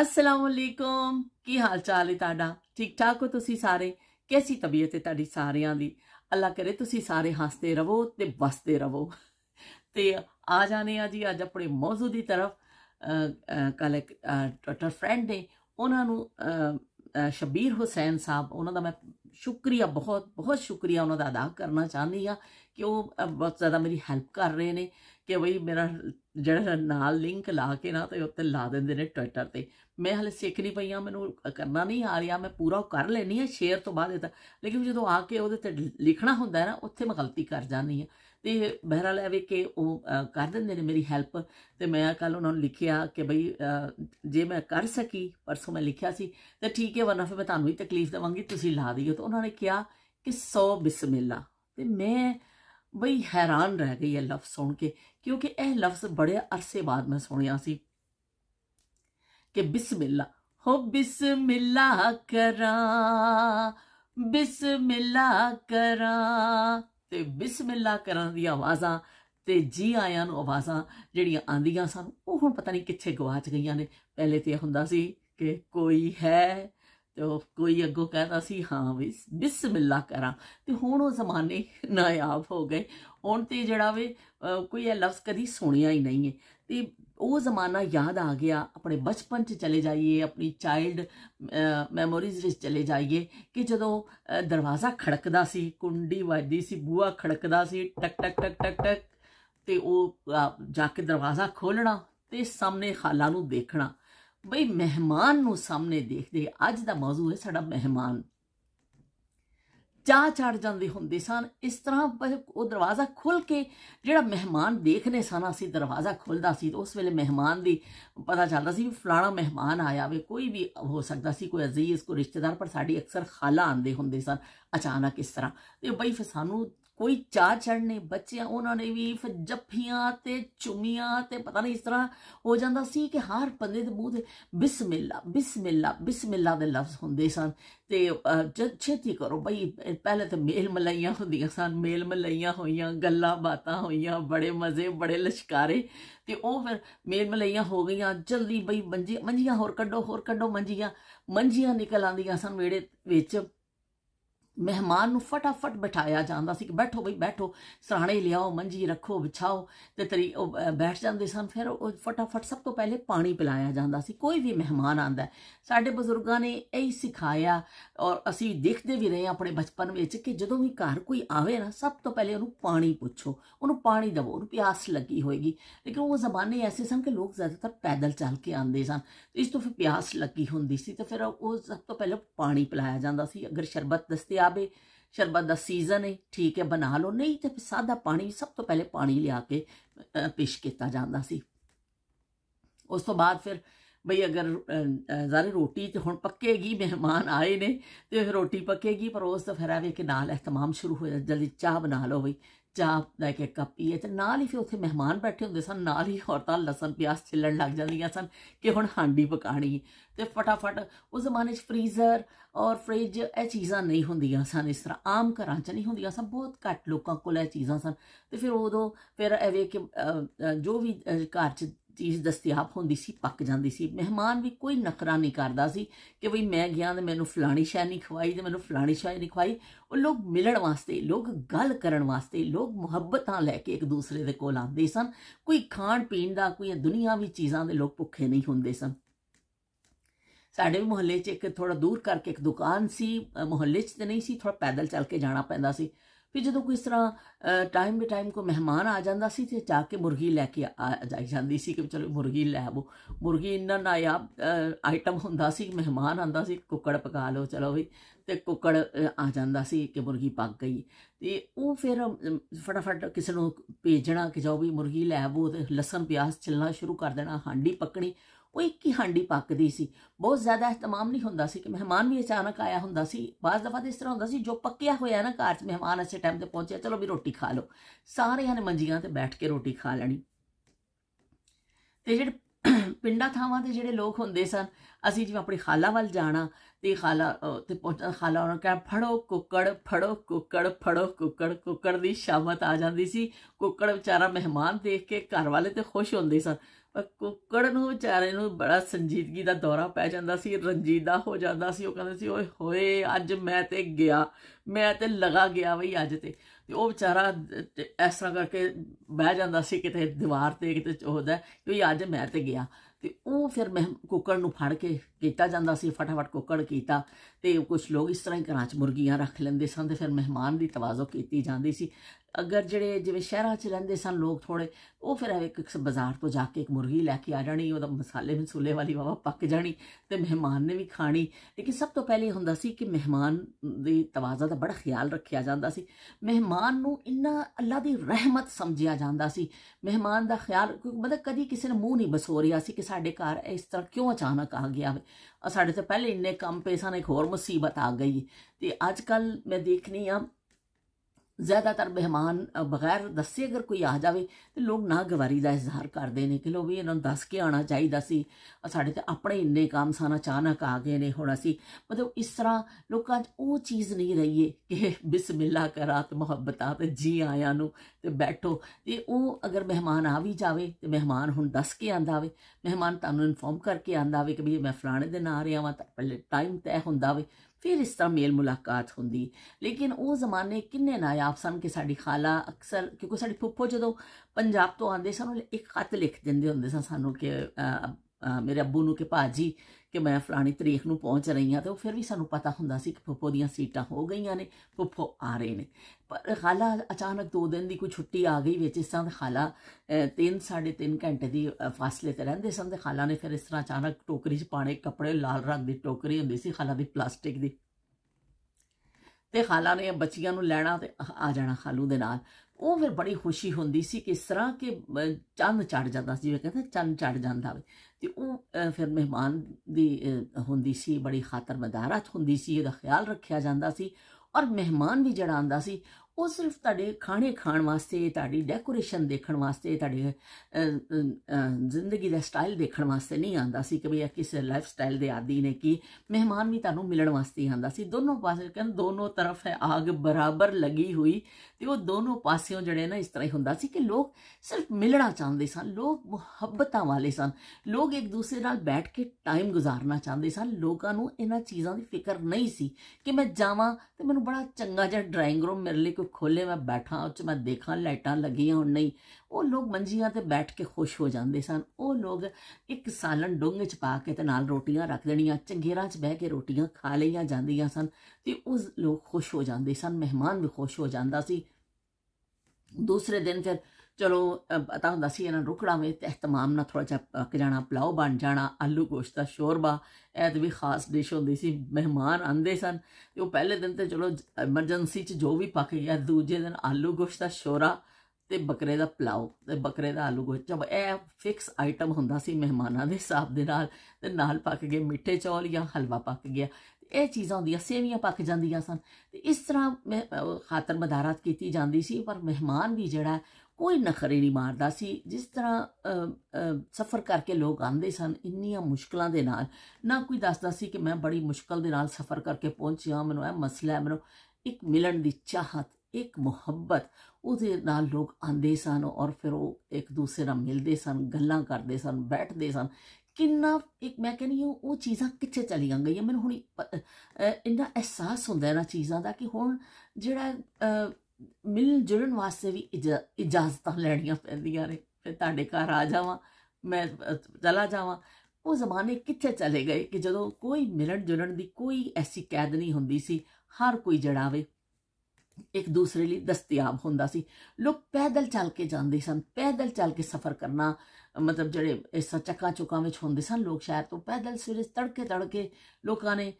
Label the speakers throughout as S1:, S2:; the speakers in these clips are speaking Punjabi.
S1: ਅਸਲਾਮ ਕੀ ਹਾਲ ਚਾਲ ਹੈ ਤੁਹਾਡਾ ਠੀਕ ਠਾਕ ਹੋ ਤੁਸੀਂ ਸਾਰੇ ਕਿਸੀ ਤਬੀਅਤ ਹੈ ਤੁਹਾਡੀ ਸਾਰਿਆਂ ਦੀ ਅੱਲਾ ਕਰੇ ਤੁਸੀਂ ਸਾਰੇ ਹੱਸਦੇ ਰਹੋ ਤੇ ਵਸਦੇ ਰਹੋ ਤੇ ਆ ਜਾਣੇ ਆ ਜੀ ਅੱਜ ਆਪਣੇ ਮੌਜੂਦ ਦੀ ਤਰਫ ਕੱਲ ਇੱਕ ਟਵਿੱਟਰ ਫਰੈਂਡ ਨੇ ਉਹਨਾਂ ਨੂੰ ਸ਼ਬੀਰ ਹੁਸੈਨ ਸਾਹਿਬ ਉਹਨਾਂ ਦਾ ਮੈਂ ਸ਼ੁਕਰੀਆ ਬਹੁਤ ਬਹੁਤ ਸ਼ੁਕਰੀਆ ਉਹਨਾਂ ਦਾ ਅਦਾ ਕਰਨਾ ਚਾਹੁੰਦੀ ਆ ਕਿ ਉਹ ਬਹੁਤ ਜ਼ਿਆਦਾ ਮੇਰੀ ਹੈਲਪ ਕਰ ਰਹੇ ਨੇ ਕਿ ਬਈ ਮੇਰਾ ਜਿਹੜਾ ਨਾਲ ਲਿੰਕ ਲਾ ਕੇ ਨਾ ਤੇ ਉੱਤੇ ਲਾ ਦਿੰਦੇ ਨੇ ਟਵਿੱਟਰ ਤੇ ਮੈਂ ਹਲੇ ਸਿੱਖ ਨਹੀਂ ਪਈ ਆ ਮੈਨੂੰ ਕਰਨਾ ਨਹੀਂ ਆ ਰਿਹਾ ਮੈਂ ਪੂਰਾ ਕਰ ਲੈਣੀ ਆ ਸ਼ੇਅਰ ਤੋਂ ਬਾਅਦ ਇਹਦਾ ਲੇਕਿਨ ਜਦੋਂ ਆ ਕੇ ਉਹਦੇ ਤੇ ਲਿਖਣਾ ਹੁੰਦਾ ਨਾ ਉੱਥੇ ਮੈਂ ਗਲਤੀ ਕਰ ਜਾਂਦੀ ਆ ਤੇ ਬਹਿਰਾਲ ਇਹ ਵੀ ਕਿ ਉਹ ਕਰ ਦਿੰਦੇ ਨੇ ਮੇਰੀ ਹੈਲਪ ਤੇ ਮੈਂ ਕੱਲ ਉਹਨਾਂ ਨੂੰ ਲਿਖਿਆ ਕਿ ਭਈ ਜੇ ਮੈਂ ਕਰ ਸਕੀ ਪਰਸੋਂ ਮੈਂ ਲਿਖਿਆ ਸੀ ਤੇ ਠੀਕ ਹੈ ਵਰਨਾ ਫਿਰ ਮੈਂ ਤੁਹਾਨੂੰ ਹੀ ਤਕਲੀਫ ਦਵਾਂਗੀ ਤੁਸੀਂ ਲਾ ਦਿਓ ਤੇ ਉਹਨਾਂ ਨੇ ਕਿਹਾ ਕਿ 100 ਬਿਸਮਿਲ੍ਲਾ ਤੇ ਮੈਂ ਬਈ ਹੈਰਾਨ ਰਹਿ ਗਈ ਇਹ ਲਫ਼ਜ਼ ਸੁਣ ਕੇ ਕਿਉਂਕਿ ਇਹ ਲਫ਼ਜ਼ ਬੜੇ ਅਰਸੇ ਬਾਅਦ ਮੈਂ ਸੁਣਿਆ ਸੀ
S2: ਕਿ ਬਿਸਮਿਲਲਾ ਹੋ ਬਿਸਮਿਲਲਾ ਕਰਾਂ ਬਿਸਮਿਲਲਾ ਕਰਾਂ ਤੇ ਬਿਸਮਿਲਲਾ ਕਰਾਂ ਦੀ ਆਵਾਜ਼ਾਂ
S1: ਤੇ ਜੀ ਆਇਆਂ ਨੂੰ ਆਵਾਜ਼ਾਂ ਜਿਹੜੀਆਂ ਆਂਦੀਆਂ ਸਨ ਉਹ ਹੁਣ ਪਤਾ ਨਹੀਂ ਕਿੱਥੇ ਗਵਾਚ ਗਈਆਂ ਨੇ ਪਹਿਲੇ ਤੇ ਹੁੰਦਾ ਸੀ ਕਿ ਕੋਈ ਹੈ ਉਹ ਕੋਈ ਅੱਗੋ ਕਹਿੰਦਾ ਸੀ ਹਾਂ ਵੀ ਬਿਸਮਿਲ੍ਲਾ ਕਰਾਂ ਤੇ ਹੁਣ ਉਹ ਜ਼ਮਾਨੇ ਨਾਇਆਬ ਹੋ ਗਏ ਹੁਣ ਤੇ ਜਿਹੜਾ ਵੇ ਕੋਈ ਇਹ ਲਫ਼ਜ਼ ਕਦੀ ਸੁਣਿਆ ਹੀ ਨਹੀਂ ਹੈ ਤੇ ਉਹ ਜ਼ਮਾਨਾ ਯਾਦ ਆ ਗਿਆ ਆਪਣੇ ਬਚਪਨ 'ਚ ਚਲੇ ਜਾਈਏ ਆਪਣੀ ਚਾਈਲਡ ਮੈਮੋਰੀਜ਼ ਵਿੱਚ ਚਲੇ ਜਾਈਏ ਕਿ ਜਦੋਂ ਦਰਵਾਜ਼ਾ ਖੜਕਦਾ ਸੀ ਕੁੰਡੀ ਵੱਜਦੀ ਸੀ ਬੂਹਾ ਖੜਕਦਾ ਸੀ ਟਕ ਟਕ ਟਕ ਟਕ ਟਕ ਤੇ ਉਹ ਜਾ ਕੇ ਦਰਵਾਜ਼ਾ ਖੋਲਣਾ ਤੇ ਸਾਹਮਣੇ ਖਾਲਾ ਨੂੰ ਦੇਖਣਾ ਬਈ ਮਹਿਮਾਨ ਨੂੰ ਸਾਹਮਣੇ ਦੇਖਦੇ ਅੱਜ ਦਾ ਮੌਜੂ ਹੈ ਸਾਡਾ ਮਹਿਮਾਨ ਚਾ ਚੜ ਜਾਂਦੇ ਹੁੰਦੇ ਸਨ ਇਸ ਤਰ੍ਹਾਂ ਉਹ ਦਰਵਾਜ਼ਾ ਖੁੱਲ ਕੇ ਜਿਹੜਾ ਮਹਿਮਾਨ ਦੇਖਨੇ ਸਨ ਅਸੀਂ ਦਰਵਾਜ਼ਾ ਖੁੱਲਦਾ ਸੀ ਉਸ ਵੇਲੇ ਮਹਿਮਾਨ ਦੀ ਪਤਾ ਚੱਲਦਾ ਸੀ ਵੀ ਫਲਾਣਾ ਮਹਿਮਾਨ ਆਇਆ ਵੇ ਕੋਈ ਵੀ ਹੋ ਸਕਦਾ ਸੀ ਕੋਈ ਅਜ਼ੀਜ਼ ਕੋ ਰਿਸ਼ਤੇਦਾਰ ਪਰ ਸਾਡੀ ਅਕਸਰ ਖਾਲਾ ਆਂਦੇ ਹੁੰਦੇ ਸਨ ਅਚਾਨਕ ਇਸ ਤਰ੍ਹਾਂ ਤੇ ਬਈ ਫਿਰ ਸਾਨੂੰ ਕੋਈ ਚਾਹ ਚੜਨੇ ਬੱਚਿਆਂ ਉਹਨਾਂ ਨੇ ਵੀ ਫਿਰ ਜੱਫੀਆਂ ਤੇ ਚੁਮੀਆਂ ਤੇ ਪਤਾ ਨਹੀਂ ਇਸ ਤਰ੍ਹਾਂ ਹੋ ਜਾਂਦਾ ਸੀ ਕਿ ਹਰ ਬੰਦੇ ਦੇ ਮੂੰਹ ਤੇ ਬਿਸਮਿਲਲਾ ਬਿਸਮਿਲਲਾ ਬਿਸਮਿਲਲਾ ਦੇ ਲਫ਼ਜ਼ ਹੁੰਦੇ ਸਨ ਤੇ ਛੇਤੀ ਕਰੋ ਬਈ ਪਹਿਲੇ ਤਾਂ ਮੇਲ ਮਲਾਈਆਂ ਹੁੰਦੀਆਂ ਸਨ ਮੇਲ ਮਲਾਈਆਂ ਹੋਈਆਂ ਗੱਲਾਂ ਬਾਤਾਂ ਹੋਈਆਂ ਬੜੇ ਮਜ਼ੇ ਬੜੇ ਲਸ਼ਕਾਰੇ ਤੇ ਉਹ ਫਿਰ ਮੇਲ ਮਲਾਈਆਂ ਹੋ ਗਈਆਂ ਜਲਦੀ ਬਈ ਮੰਜੀ ਮੰਜੀਆਂ ਹੋਰ ਕੱਢੋ ਹੋਰ ਕੱਢੋ ਮੰਜੀਆਂ ਮੰਜੀਆਂ ਨਿਕਲ ਆਂਦੀਆਂ ਸਨ ਵੇੜੇ ਵਿੱਚ ਮਹਿਮਾਨ ਨੂੰ ਫਟਾਫਟ ਬਿਠਾਇਆ ਜਾਂਦਾ ਸੀ ਕਿ ਬੈਠੋ ਬਈ ਬੈਠੋ ਸਰਾਣੇ ਲਿਆਓ ਮੰਜੀ ਰੱਖੋ ਵਿਛਾਓ ਤੇ ਤਰੀ ਉਹ ਬੈਠ ਜਾਂਦੇ ਸਨ ਫਿਰ ਉਹ ਫਟਾਫਟ ਸਭ ਤੋਂ ਪਹਿਲੇ ਪਾਣੀ ਪਿਲਾਇਆ ਜਾਂਦਾ ਸੀ ਕੋਈ ਵੀ ਮਹਿਮਾਨ ਆਂਦਾ ਸਾਡੇ ਬਜ਼ੁਰਗਾਂ ਨੇ ਇਹ ਹੀ ਸਿਖਾਇਆ ਔਰ ਅਸੀਂ ਦੇਖਦੇ ਵੀ ਰਹੇ ਆਪਣੇ ਬਚਪਨ ਵਿੱਚ ਕਿ ਜਦੋਂ ਵੀ ਘਰ ਕੋਈ ਆਵੇ ਨਾ ਸਭ ਤੋਂ ਪਹਿਲੇ ਉਹਨੂੰ ਪਾਣੀ ਪੁੱਛੋ ਉਹਨੂੰ ਪਾਣੀ ਦਿਵੋ ਉਹਨੂੰ ਪਿਆਸ ਲੱਗੀ ਹੋਏਗੀ ਲੇਕਿਨ ਉਹ ਜ਼ਮਾਨੇ ਐਸੇ ਸਨ ਕਿ ਲੋਕ ਜ਼ਿਆਦਾਤਰ ਪੈਦਲ ਚੱਲ ਕੇ ਆਉਂਦੇ ਸਨ ਇਸ ਤੋਂ ਫਿਰ ਪਿਆਸ ਲੱਗੀ ਹੁੰਦੀ ਸੀ ਤੇ ਫਿਰ ਉਹ ਸਭ ਤੋਂ ਪਹਿਲੇ ਪਾਣੀ ਪਿਲਾਇਆ ਜਾਂਦਾ ਸੀ ਅਗਰ ਸ਼ਰਬਤ ਦਸਤੇ ਆਵੇ ਸ਼ਰਬਤ ਦਾ ਸੀਜ਼ਨ ਹੈ ਠੀਕ ਹੈ ਬਣਾ ਲਓ ਨਹੀਂ ਤੇ ਸਾਦਾ ਪਾਣੀ ਸਭ ਤੋਂ ਪਹਿਲੇ ਪਾਣੀ ਲਿਆ ਕੇ ਪੇਸ਼ ਕੀਤਾ ਜਾਂਦਾ ਸੀ ਉਸ ਤੋਂ ਬਾਅਦ ਫਿਰ ਬਈ ਅਗਰ ਜ਼ਾਰੇ ਰੋਟੀ ਤੇ ਹੁਣ ਪੱਕੇਗੀ ਮਹਿਮਾਨ ਆਏ ਨੇ ਤੇ ਰੋਟੀ ਪੱਕੇਗੀ ਪਰ ਉਸ ਤੋਂ ਫਿਰ ਆਵੇ ਕਿ ਨਾਲ ਇਹ ਤਮਾਮ ਸ਼ੁਰੂ ਹੋ ਜਾਂਦਾ ਜਲਦੀ ਚਾਹ ਬਣਾ ਲਓ ਬਈ ਚਾਹ ਲੈ ਕੇ ਕੱਪ ਪੀਏ ਤੇ ਨਾਲ ਹੀ ਫਿਰ ਉੱਥੇ ਮਹਿਮਾਨ ਬੈਠੇ ਹੁੰਦੇ ਸਨ ਨਾਲ ਹੀ ਔਰਤਾਂ ਲਸਣ ਪਿਆਜ਼ ਛਿੱਲਣ ਲੱਗ ਜਾਂਦੀਆਂ ਸਨ ਕਿ ਹੁਣ ਹਾਂਡੀ ਪਕਾਣੀ ਤੇ ਫਟਾਫਟ ਉਸ ਜ਼ਮਾਨੇ 'ਚ ਫ੍ਰੀਜ਼ਰ ਔਰ ਫ੍ਰਿਜ ਇਹ ਚੀਜ਼ਾਂ ਨਹੀਂ ਹੁੰਦੀਆਂ ਸਨ ਇਸ ਤਰ੍ਹਾਂ ਆਮ ਘਰਾਂ 'ਚ ਨਹੀਂ ਹੁੰਦੀਆਂ ਸਨ ਬਹੁਤ ਘੱਟ ਲੋਕਾਂ ਕੋਲ ਇਹ ਚੀਜ਼ਾਂ ਸਨ ਤੇ ਫਿਰ ਉਦੋਂ ਫਿਰ ਐਵੇਂ ਕਿ ਜੋ ਵੀ ਘਰ 'ਚ ਚੀਜ਼ ਦਸਤਿਆਬ ਹੁੰਦੀ ਸੀ ਪੱਕ ਜਾਂਦੀ ਸੀ ਮਹਿਮਾਨ ਵੀ ਕੋਈ ਨਖਰਾ ਨਹੀਂ ਕਰਦਾ ਸੀ ਕਿ ਵੀ ਮੈਂ ਗਿਆ ਤੇ ਮੈਨੂੰ ਫਲਾਣੀ ਸ਼ੈ ਨਹੀਂ ਖਵਾਈ ਤੇ ਮੈਨੂੰ ਫਲਾਣੀ ਸ਼ੈ ਨਹੀਂ ਖਵਾਈ ਉਹ ਲੋਕ ਮਿਲਣ ਵਾਸਤੇ ਲੋਕ ਗੱਲ ਕਰਨ ਵਾਸਤੇ ਲੋਕ ਮੁਹੱਬਤਾਂ ਲੈ ਕੇ ਇੱਕ ਦੂਸਰੇ ਦੇ ਕੋਲ ਆਉਂਦੇ ਸਨ ਕੋਈ ਖਾਣ ਪੀਣ ਦਾ ਕੋਈ ਵੀ ਚੀਜ਼ਾਂ ਦੇ ਲੋਕ ਭੁੱਖੇ ਨਹੀਂ ਹੁੰਦੇ ਸਨ ਸਾਡੇ ਵੀ ਮੁਹੱਲੇ 'ਚ ਇੱਕ ਥੋੜਾ ਦੂਰ ਕਰਕੇ ਇੱਕ ਦੁਕਾਨ ਸੀ ਮੁਹੱਲੇ 'ਚ ਤੇ ਨਹੀਂ ਸੀ ਥੋੜਾ ਪੈਦਲ ਚੱਲ ਕੇ ਜਾਣਾ ਪੈਂਦਾ ਸੀ ਫਿਰ ਜਦੋਂ ਕੋਈ ਇਸ ਤਰ੍ਹਾਂ ਟਾਈਮ ਦੇ ਟਾਈਮ ਕੋ ਮਹਿਮਾਨ ਆ ਜਾਂਦਾ ਸੀ ਤੇ ਚਾ ਕੇ ਮੁਰਗੀ ਲੈ ਕੇ ਆ ਜਾਈ ਜਾਂਦੀ ਸੀ ਕਿ ਚਲੋ ਮੁਰਗੀ ਲੈ ਆਵੋ ਮੁਰਗੀ ਇੰਨਾ ਆ ਆਈਟਮ ਹੁੰਦਾ ਸੀ ਮਹਿਮਾਨ ਆਂਦਾ ਸੀ ਕੁੱਕੜ ਪਕਾ ਲਓ ਚਲੋ ਵੀ ਤੇ ਕੁੱਕੜ ਆ ਜਾਂਦਾ ਸੀ ਕਿ ਮੁਰਗੀ ਪੱਕ ਗਈ ਤੇ ਉਹ ਫਿਰ ਫਟਾਫਟ ਕਿਸੇ ਨੂੰ ਭੇਜਣਾ ਕਿ ਜਾਓ ਵੀ ਮੁਰਗੀ ਲੈ ਆਵੋ ਤੇ ਲਸਣ ਪਿਆਜ਼ ਚਿਲਣਾ ਸ਼ੁਰੂ ਕਰ ਦੇਣਾ ਹਾਂਡੀ ਪੱਕਣੀ ਉਹ ਇੱਕ ਹੀ ਹਾਂਡੀ ਪੱਕਦੀ ਸੀ ਬਹੁਤ ਜ਼ਿਆਦਾ ਇhtਮਾਮ ਨਹੀਂ ਹੁੰਦਾ ਸੀ ਕਿ ਮਹਿਮਾਨ ਵੀ ਅਚਾਨਕ ਆਇਆ ਹੁੰਦਾ ਸੀ ਬਾਜ਼ ਦਫਾ ਤੇ ਇਸ ਤਰ੍ਹਾਂ ਹੁੰਦਾ ਸੀ ਜੋ ਪੱਕਿਆ ਹੋਇਆ ਨਾ ਘਰ 'ਚ ਮਹਿਮਾਨ ਅਸੇ ਟਾਈਮ ਤੇ ਪਹੁੰਚਿਆ ਚਲੋ ਵੀ ਰੋਟੀ ਖਾ ਲਓ ਸਾਰਿਆਂ ਨੇ ਮੰਜੀਆਂ ਤੇ ਬੈਠ ਕੇ ਰੋਟੀ ਖਾ ਲੈਣੀ ਤੇ ਜਿਹੜੇ ਪਿੰਡਾਂ ਥਾਵਾਂ ਤੇ ਜਿਹੜੇ ਲੋਕ ਹੁੰਦੇ ਸਨ ਅਸੀਂ ਜਿਵੇਂ ਆਪਣੀ ਖਾਲਾ ਵੱਲ ਜਾਣਾ ਤੇ ਖਾਲਾ ਤੇ ਪੋਤਾ ਖਾਲਾ ਉਹਨਾਂ ਕਹਿੰਦਾ ਫੜੋ ਕੁੱਕੜ ਫੜੋ ਕੁੱਕੜ ਫੜੋ ਕੁੱਕੜ ਕੁੱਕੜ ਦੀ ਸ਼ਾਮਤ ਆ ਜਾਂਦੀ ਸੀ ਕੁੱਕੜ ਵਿਚਾਰਾ ਮਹਿਮਾਨ ਦੇਖ ਕੇ ਘਰ ਵਾਲੇ ਤੇ ਖੁਸ਼ ਹੁੰਦੇ ਸਨ ਪਰ ਕੁੱਕੜ ਨੂੰ ਵਿਚਾਰੇ ਨੂੰ ਬੜਾ ਸੰਜੀਦਗੀ ਦਾ ਦੌਰਾ ਪੈ ਜਾਂਦਾ ਸੀ ਰੰਜੀਦਾ ਹੋ ਜਾਂਦਾ ਸੀ ਉਹ ਕਹਿੰਦਾ ਸੀ ਓਏ ਹੋਏ ਅੱਜ ਮੈਂ ਤੇ ਗਿਆ ਮੈਂ ਤੇ ਲਗਾ ਗਿਆ ਬਈ ਅੱਜ ਤੇ ਤੇ ਉਹ ਵਿਚਾਰਾ ਇਸ ਤਰ੍ਹਾਂ ਕਰਕੇ ਬਹਿ ਜਾਂਦਾ ਸੀ ਕਿਤੇ ਦੀਵਾਰ ਤੇ ਕਿਤੇ ਚੋਹਦਾ ਕਿ ਅੱਜ ਮੈਂ ਤੇ ਗਿਆ ਤੇ ਉਹ ਫਿਰ ਮੈਂ ਕੁੱਕਰ ਨੂੰ ਫੜ ਕੇ ਕੀਤਾ ਜਾਂਦਾ ਸੀ ਫਟਾਫਟ ਕੁੱਕਰ ਕੀਤਾ ਤੇ ਕੁਝ ਲੋਕ ਇਸ ਤਰ੍ਹਾਂ ਹੀ ਘਰਾਂ 'ਚ ਮੁਰਗੀਆਂ ਰੱਖ ਲੈਂਦੇ ਸਨ ਤੇ ਫਿਰ ਮਹਿਮਾਨ ਦੀ ਤਵਾਜ਼ੋ ਕੀਤੀ ਜਾਂਦੀ ਸੀ ਅਗਰ ਜਿਹੜੇ ਜਿਵੇਂ ਸ਼ਹਿਰਾਂ 'ਚ ਰਹਿੰਦੇ ਸਨ ਲੋਕ ਥੋੜੇ ਉਹ ਫਿਰ ਇੱਕ ਇੱਕ ਬਾਜ਼ਾਰ ਤੋਂ ਜਾ ਕੇ ਇੱਕ ਮੁਰਗੀ ਲੈ ਕੇ ਆ ਜਾਣੀ ਉਹਦਾ ਮਸਾਲੇ ਮਸੂਲੇ ਵਾਲੀ ਵਾਵਾ ਪੱਕ ਜਾਣੀ ਤੇ ਮਹਿਮਾਨ ਨੇ ਵੀ ਖਾਣੀ ਲੇਕਿਨ ਸਭ ਤੋਂ ਪਹਿਲੇ ਹੁੰਦਾ ਸੀ ਕਿ ਮਹਿਮਾਨ ਦੀ ਤਵਾਜ਼ਾ ਦਾ ਬੜਾ ਖਿਆਲ ਰੱਖਿਆ ਜਾਂਦਾ ਸੀ ਮਹਿਮਾਨ ਨੂੰ ਇੰਨਾ ਅੱਲਾ ਦੀ ਰਹਿਮਤ ਸਮਝਿਆ ਜਾਂਦਾ ਸੀ ਮਹਿਮਾਨ ਦਾ ਖਿਆਲ ਮਤਲਬ ਕਦੀ ਕਿਸੇ ਨੇ ਮੂੰਹ ਨਹੀਂ ਬਸੋਰਿਆ ਸੀ ਕਿ ਸਾਡੇ ਘਰ ਇਸ ਤਰ੍ਹਾਂ ਕਿਉਂ ਅਚਾਨਕ ਆ ਗਿਆ ਸਾਡੇ ਤੋਂ ਪਹਿਲੇ ਇੰਨੇ ਕੰਮ ਪੈਸਾ ਨੇ ਇੱਕ ਹੋਰ ਮੁਸੀਬਤ ਆ ਗਈ ਤੇ ਅੱਜ ਕੱਲ ਮੈਂ ਦੇਖਨੀ ਆ ਜ਼ਿਆਦਾਤਰ ਮਹਿਮਾਨ ਬਗੈਰ ਦੱਸੇ ਅਗਰ ਕੋਈ ਆ ਜਾਵੇ ਤੇ ਲੋਕ ਨਾ ਗਵਾਰੀ ਦਾ ਇਜ਼ਹਾਰ ਕਰਦੇ ਨੇ ਕਿ ਲੋ ਵੀ ਇਹਨਾਂ ਨੂੰ ਦੱਸ ਕੇ ਆਣਾ ਚਾਹੀਦਾ ਸੀ ਸਾਡੇ ਤੇ ਆਪਣੇ ਇੰਨੇ ਕੰਮ ਸਾਨਾ ਅਚਾਨਕ ਆ ਗਏ ਨੇ ਹੁਣ ਅਸੀਂ ਮਤਲਬ ਇਸ ਤਰ੍ਹਾਂ ਲੋਕਾਂ 'ਚ ਉਹ ਚੀਜ਼ ਨਹੀਂ ਰਹੀਏ ਕਿ ਕਿ ਬਿਸਮਿਲ੍ਲਾ ਕਰਾਤ ਮੁਹੱਬਤਾਂ ਤੇ ਜੀ ਆਇਆਂ ਨੂੰ ਤੇ ਬੈਠੋ ਤੇ ਉਹ ਅਗਰ ਮਹਿਮਾਨ ਆ ਵੀ ਜਾਵੇ ਤੇ ਮਹਿਮਾਨ ਹੁਣ ਦੱਸ ਕੇ ਆਂਦਾ ਆਵੇ ਮਹਿਮਾਨ ਤੁਹਾਨੂੰ ਇਨਫੋਰਮ ਕਰਕੇ ਆਂਦਾ ਆਵੇ ਕਿ ਵੀ ਮੈਂ ਫਲਾਣੇ ਦੇ ਨਾਲ ਰਿਹਾ ਵਾਂ ਤਾਂ ਪਹਿਲੇ ਟਾਈਮ ਤੈਅ ਹੁੰਦਾ ਆਵੇ ਫਿਰ ਇਸ ਤਰ੍ਹਾਂ ਮੇਲ ਮੁਲਾਕਾਤ ਹੁੰਦੀ ਲੇਕਿਨ ਉਹ ਜ਼ਮਾਨੇ ਕਿੰਨੇ ਨਾਇਆਬ ਸਨ ਕਿ ਸਾਡੀ ਖਾਲਾ ਅਕਸਰ ਕਿਉਂਕਿ ਸਾਡੀ ਫੁੱਫੋ ਜਦੋਂ ਪੰਜਾਬ ਤੋਂ ਆਉਂਦੇ ਸਨ ਉਹ ਇੱਕ ਖਤ ਲਿਖ ਦਿੰਦੇ ਹੁੰਦੇ ਸਨ ਸਾਨੂੰ ਕਿ ਮੇਰੇ ਅੱਬੂ ਨੂੰ ਕਿ ਭਾਜੀ ਕਿ ਮੈਂ ਫਲਾਣੀ ਤਰੀਕ ਨੂੰ ਪਹੁੰਚ ਰਹੀ ਹਾਂ ਤੇ ਉਹ ਫਿਰ ਵੀ ਸਾਨੂੰ ਪਤਾ ਹੁੰਦਾ ਸੀ ਕਿ ਫੁੱਫੋ ਦੀਆਂ ਸੀਟਾਂ ਹੋ ਗਈਆਂ ਨੇ ਫੁੱਫੋ ਆ ਰਹੇ ਨੇ ਪਰ ਖਾਲਾ ਅਚਾਨਕ ਦੋ ਦਿਨ ਦੀ ਕੋਈ ਛੁੱਟੀ ਆ ਗਈ ਵਿੱਚ ਇਸ ਤਰ੍ਹਾਂ ਖਾਲਾ 3 3.5 ਘੰਟੇ ਦੀ ਫਾਸਲੇ ਤੇ ਰਹਿੰਦੇ ਸਨ ਤੇ ਖਾਲਾ ਨੇ ਫਿਰ ਇਸ ਤਰ੍ਹਾਂ ਅਚਾਨਕ ਟੋਕਰੀ 'ਚ ਪਾਣੇ ਕੱਪੜੇ ਲਾਲ ਰੰਗ ਦੀ ਟੋਕਰੀ ਹੁੰਦੀ ਸੀ ਖਾਲਾ ਦੀ ਪਲਾਸਟਿਕ ਦੀ ਤੇ ਖਾਲਾ ਨੇ ਬੱਚੀਆਂ ਨੂੰ ਲੈਣਾ ਤੇ ਆ ਜਾਣਾ ਖਾਲੂ ਦੇ ਨਾਲ ਉਹ ਫਿਰ ਬੜੀ ਖੁਸ਼ੀ ਹੁੰਦੀ ਸੀ ਕਿ ਇਸ ਤਰ੍ਹਾਂ ਕਿ ਚੰਨ ਚੜ ਜਾਂਦਾ ਸੀ ਜਿਵੇਂ ਕਹਿੰਦੇ ਚੰਨ ਚੜ ਜਾਂਦਾ ਵੇ ਤੇ ਉਹ ਫਿਰ ਮਹਿਮਾਨ ਦੀ ਹੁੰਦੀ ਸੀ ਬੜੀ ਖਾਤਰਮਦਾਰਤ ਹੁੰਦੀ ਸੀ ਇਹਦਾ ਖਿਆਲ ਰੱਖਿਆ ਜਾਂਦਾ ਸੀ ਔਰ ਮਹਿਮਾਨ ਵੀ ਜਿਹੜਾ ਆਂਦਾ ਸੀ ਉਹ ਸਿਰਫ ਤੁਹਾਡੇ ਖਾਣੇ ਖਾਣ ਵਾਸਤੇ ਤੁਹਾਡੀ ਡੈਕੋਰੇਸ਼ਨ ਦੇਖਣ ਵਾਸਤੇ ਤੁਹਾਡੇ ਜ਼ਿੰਦਗੀ ਦਾ ਸਟਾਈਲ ਦੇਖਣ ਵਾਸਤੇ ਨਹੀਂ ਆਂਦਾ ਸੀ ਕਿ ਵੀ ਇਹ ਕਿਸ ਲਾਈਫ ਸਟਾਈਲ ਦੇ ਆਦੀ ਨੇ ਕਿ ਮਹਿਮਾਨ ਵੀ ਤੁਹਾਨੂੰ ਮਿਲਣ ਵਾਸਤੇ ਆਂਦਾ ਸੀ ਦੋਨੋਂ ਪਾਸੇ ਕਹਿੰਦੇ ਦੋਨੋਂ ਤਰਫ ਹੈ ਆਗ ਬਰਾਬਰ ਲੱਗੀ ਹੋਈ ਤੇ ਉਹ ਦੋਨੋਂ ਪਾਸਿਓਂ ਜਿਹੜੇ ਨਾ ਇਸ ਤਰ੍ਹਾਂ ਹੀ ਹੁੰਦਾ ਸੀ ਕਿ ਲੋਕ ਸਿਰਫ ਮਿਲਣਾ ਚਾਹੁੰਦੇ ਸਨ ਲੋਕ ਮੁਹੱਬਤਾਂ ਵਾਲੇ ਸਨ ਲੋਕ ਇੱਕ ਦੂਸਰੇ ਨਾਲ ਬੈਠ ਕੇ ਟਾਈਮ ਗੁਜ਼ਾਰਨਾ ਚਾਹੁੰਦੇ ਸਨ ਲੋਕਾਂ ਨੂੰ ਇਹਨਾਂ ਚੀਜ਼ਾਂ ਦੀ ਫਿਕਰ ਨਹੀਂ ਸੀ ਕਿ ਮੈਂ ਜਾਵਾਂ ਤੇ ਮੈਨੂੰ ਬੜਾ ਚੰਗਾ ਜਿਹਾ ਡਰਾਇੰਗ ਰੂਮ ਮੇਰੇ ਲਈ ਕੋਈ ਖੋਲੇ ਮੈਂ ਬੈਠਾ ਉੱਚ ਮੈਂ ਦੇਖਾਂ ਲਾਈਟਾਂ ਲੱਗੀਆਂ ਹੁਣ ਨਹੀਂ ਉਹ ਲੋਕ ਮੰਜੀਆਂ ਤੇ ਬੈਠ ਕੇ ਖੁਸ਼ ਹੋ ਜਾਂਦੇ ਸਨ ਉਹ ਲੋਕ ਇੱਕ ਸਾਲਨ ਡੋਂਗੇ ਚ ਪਾ ਕੇ ਤੇ ਨਾਲ ਰੋਟੀਆਂ ਰੱਖ ਦੇਣੀਆਂ ਚੰਗੇਰਾ ਚ ਬਹਿ ਕੇ ਰੋਟੀਆਂ ਖਾ ਲਈਆਂ ਜਾਂਦੀਆਂ ਸਨ ਤੇ ਉਸ ਲੋਕ ਖੁਸ਼ ਹੋ ਜਾਂਦੇ ਸਨ ਮਹਿਮਾਨ ਵੀ ਖੁਸ਼ ਹੋ ਜਾਂਦਾ ਸੀ ਦੂਸਰੇ ਦਿਨ ਫਿਰ ਚਲੋ ਪਤਾ ਹੁੰਦਾ ਸੀ ਇਹਨਾਂ ਰੁਕੜਾ ਵਿੱਚ ਤਹਿਤਮਾਮ ਨਾਲ ਥੋੜਾ ਜਿਹਾ ਪੱਕ ਜਾਣਾ ਪਲਾਉ ਬਣ ਜਾਣਾ ਆਲੂ ਗੋਸ਼ਤ ਦਾ ਸ਼ੋਰਬਾ ਇਹ ਤੇ ਵੀ ਖਾਸ ਡਿਸ਼ ਹੁੰਦੀ ਸੀ ਮਹਿਮਾਨ ਆਂਦੇ ਸਨ ਤੇ ਉਹ ਪਹਿਲੇ ਦਿਨ ਤੇ ਚਲੋ ਐਮਰਜੈਂਸੀ 'ਚ ਜੋ ਵੀ ਪੱਕ ਗਿਆ ਦੂਜੇ ਦਿਨ ਆਲੂ ਗੋਸ਼ਤ ਦਾ ਸ਼ੋਰਾ ਤੇ ਬੱਕਰੇ ਦਾ ਪਲਾਉ ਤੇ ਬੱਕਰੇ ਦਾ ਆਲੂ ਗੋਸ਼ਤ ਚਬ ਇਹ ਫਿਕਸ ਆਈਟਮ ਹੁੰਦਾ ਸੀ ਮਹਿਮਾਨਾਂ ਦੇ ਹਿਸਾਬ ਦੇ ਨਾਲ ਤੇ ਨਾਲ ਪੱਕ ਗਏ ਮਿੱਠੇ ਚੌਲ ਜਾਂ ਹਲਵਾ ਪੱਕ ਗਿਆ ਇਹ ਚੀਜ਼ਾਂ ਹੁੰਦੀਆਂ ਸੇਵੀਆਂ ਪੱਕ ਜਾਂਦੀਆਂ ਸਨ ਤੇ ਇਸ ਤਰ੍ਹਾਂ ਖਾਤਰ ਮਦਾਰਤ ਕੀਤੀ ਜਾਂਦੀ ਸੀ ਪਰ ਮਹਿਮਾਨ ਵੀ ਜਿਹੜਾ ਕੋਈ ਨਖਰੇ ਨਹੀਂ ਮਾਰਦਾ ਸੀ ਜਿਸ ਤਰ੍ਹਾਂ ਸਫ਼ਰ ਕਰਕੇ ਲੋਕ ਆਂਦੇ ਸਨ ਇੰਨੀਆਂ ਮੁਸ਼ਕਲਾਂ ਦੇ ਨਾਲ ਨਾ ਕੋਈ ਦੱਸਦਾ ਸੀ ਕਿ ਮੈਂ ਬੜੀ ਮੁਸ਼ਕਲ ਦੇ ਨਾਲ ਸਫ਼ਰ ਕਰਕੇ ਪਹੁੰਚਿਆ ਮੈਨੂੰ ਇਹ ਮਸਲਾ ਹੈ ਮੈਨੂੰ ਇੱਕ ਮਿਲਣ ਦੀ ਚਾਹਤ ਇੱਕ ਮੁਹੱਬਤ ਉਹਦੇ ਨਾਲ ਲੋਕ ਆਂਦੇ ਸਨ ਔਰ ਫਿਰ ਉਹ ਇੱਕ ਦੂਸਰੇ ਨਾਲ ਮਿਲਦੇ ਸਨ ਗੱਲਾਂ ਕਰਦੇ ਸਨ ਬੈਠਦੇ ਸਨ ਕਿੰਨਾ ਇੱਕ ਮੈਂ ਕਹਿੰਦੀ ਹਾਂ ਉਹ ਚੀਜ਼ਾਂ ਕਿੱਥੇ ਚਲੀਆਂ ਗਈਆਂ ਮੈਨੂੰ ਹੁਣ ਇੰਨਾ ਅਹਿਸਾਸ ਹੁੰਦਾ ਹੈ ਨਾ ਚੀਜ਼ਾਂ ਦਾ ਕਿ ਹੁਣ ਜਿਹੜਾ ਮਿਲ ਜੁਲਣ ਵਾਸਤੇ ਵੀ ਇਜਾਜ਼ਤਾਂ ਲੈਣੀਆਂ ਪੈਂਦੀਆਂ ਨੇ ਫਿਰ ਤੁਹਾਡੇ ਘਰ ਆ ਜਾਵਾਂ ਮੈਂ ਚਲਾ ਜਾਵਾਂ ਉਹ ਜ਼ਮਾਨੇ ਕਿੱਥੇ ਚਲੇ ਗਏ ਕਿ ਜਦੋਂ ਕੋਈ ਮਿਲਣ ਜੁਲਣ ਦੀ ਕੋਈ ਐਸੀ ਕੈਦ ਨਹੀਂ ਹੁੰਦੀ ਸੀ ਹਰ ਕੋਈ ਜੜਾਵੇ ਇੱਕ ਦੂਸਰੇ ਲਈ ਦਸਤਿਆਬ ਹੁੰਦਾ ਸੀ ਲੋਕ ਪੈਦਲ ਚੱਲ ਕੇ ਜਾਂਦੇ ਸਨ ਪੈਦਲ ਚੱਲ ਕੇ ਸਫ਼ਰ ਕਰਨਾ ਮਤਲਬ ਜਿਹੜੇ ਇਸ ਚੱਕਾ ਚੁਕਾਂ ਵਿੱਚ ਹੁੰਦੇ ਸਨ ਲੋਕ ਸ਼ਹਿਰ ਤੋਂ ਪੈਦਲ ਸਵੇਰੇ ਤੜਕੇ ਤੜਕੇ ਲੋਕਾਂ ਨੇ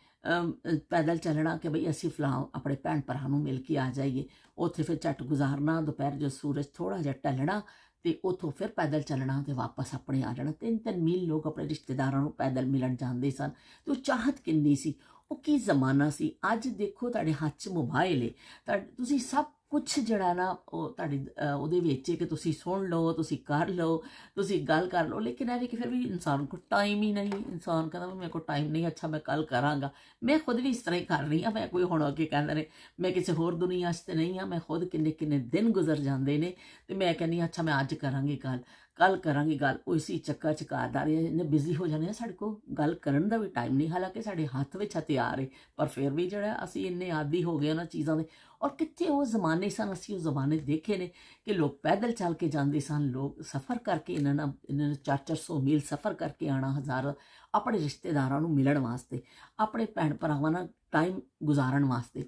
S1: ਪੈਦਲ ਚੱਲਣਾ ਕਿ ਭਈ ਅਸੀਂ ਫਲਾਂ ਆਪਣੇ ਭੈਣ ਭਰਾ ਨੂੰ ਮਿਲ ਕੇ ਆ ਜਾਈਏ ਉੱਥੇ ਫਿਰ ਛੱਟ ਗੁਜ਼ਾਰਨਾ ਦੁਪਹਿਰ ਜੋ ਸੂਰਜ ਥੋੜਾ ਜਿਹਾ ਟਲਣਾ ਤੇ ਉਥੋਂ ਫਿਰ ਪੈਦਲ ਚੱਲਣਾ ਤੇ ਵਾਪਸ ਆਪਣੇ ਆ ਜਾਣਾ ਤਿੰਨ ਤਿੰਨ ਮੀਲ ਲੋਕ ਆਪਣੇ ਰਿਸ਼ਤੇਦਾਰਾਂ ਨੂੰ ਪੈਦਲ ਮਿਲਣ ਜਾਂਦੇ ਸਨ ਤੇ ਉਹ ਚਾਹਤ ਕਿੰਨੀ ਸੀ ਉਹ ਕੀ ਜ਼ਮਾਨਾ ਸੀ ਅੱਜ ਦੇਖੋ ਤੁਹਾਡੇ ਹੱਥ 'ਚ ਮੋਬਾਈਲ ਹੈ ਤਾਂ ਤੁਸੀਂ ਸਭ ਕੁਝ ਜਿਹੜਾ ਨਾ ਉਹ ਤੁਹਾਡੀ ਉਹਦੇ ਵਿੱਚ ਹੈ ਕਿ ਤੁਸੀਂ ਸੁਣ ਲਓ ਤੁਸੀਂ ਕਰ ਲਓ ਤੁਸੀਂ ਗੱਲ ਕਰ ਲਓ ਲੇਕਿਨ ਇਹ ਕਿ ਫਿਰ ਵੀ ਇਨਸਾਨ ਕੋ ਟਾਈਮ ਹੀ ਨਹੀਂ ਇਨਸਾਨ ਕਹਿੰਦਾ ਮੇਰੇ ਕੋ ਟਾਈਮ ਨਹੀਂ ਅੱਛਾ ਮੈਂ ਕੱਲ ਕਰਾਂਗਾ ਮੈਂ ਖੁਦ ਵੀ ਇਸ ਤਰ੍ਹਾਂ ਹੀ ਕਰ ਰਹੀ ਹਾਂ ਮੈਂ ਕੋਈ ਹੁਣ ਅੱਗੇ ਕਹਿੰਦਾ ਨੇ ਮੈਂ ਕਿਸੇ ਹੋਰ ਦੁਨੀਆ 'ਚ ਤੇ ਨਹੀਂ ਆ ਮੈਂ ਖੁਦ ਕਿੰਨੇ ਕਿੰਨੇ ਦਿਨ ਗੁਜ਼ਰ ਜਾਂਦੇ ਨੇ ਤੇ ਮੈਂ ਕਹਿੰਨੀ ਅੱਛਾ ਮੈਂ ਅੱਜ ਕਰਾਂਗੀ ਗੱਲ ਕੱਲ ਕਰਾਂਗੀ ਗੱਲ ਉਹ ਇਸੀ ਚੱਕਰ ਚ ਕਾਰਦਾਰ ਨੇ ਬਿਜ਼ੀ ਹੋ ਜਾਂਦੇ ਆ ਸਾਡੇ ਕੋ ਗੱਲ ਕਰਨ ਦਾ ਵੀ ਟਾਈਮ ਨਹੀਂ ਹਾਲਾਂਕਿ ਸਾਡੇ ਹੱਥ ਵਿੱਚ ਹਥਿਆਰ ਹੈ ਪਰ ਫਿਰ ਵੀ ਜਿਹੜਾ ਅਸੀਂ ਇੰਨੇ ਆਦੀ ਹੋ ਗਏ ਉਹਨਾਂ ਚੀਜ਼ਾਂ ਦੇ ਔਰ ਕਿੱਥੇ ਉਹ ਜ਼ਮਾਨੇ ਸਨ ਅਸੀਂ ਉਹ ਜ਼ਮਾਨੇ ਦੇਖੇ ਨੇ ਕਿ ਲੋਕ ਪੈਦਲ ਚੱਲ ਕੇ ਜਾਂਦੇ ਸਨ ਲੋਕ ਸਫ਼ਰ ਕਰਕੇ ਇਹਨਾਂ ਨਾਲ ਇਹਨਾਂ ਨੇ 400 ਮੀਲ ਸਫ਼ਰ ਕਰਕੇ ਆਣਾ ਹਜ਼ਾਰ ਆਪਣੇ ਰਿਸ਼ਤੇਦਾਰਾਂ ਨੂੰ ਮਿਲਣ ਵਾਸਤੇ ਆਪਣੇ ਭੈਣ ਭਰਾਵਾਂ ਨਾਲ ਟਾਈਮ ਗੁਜ਼ਾਰਨ ਵਾਸਤੇ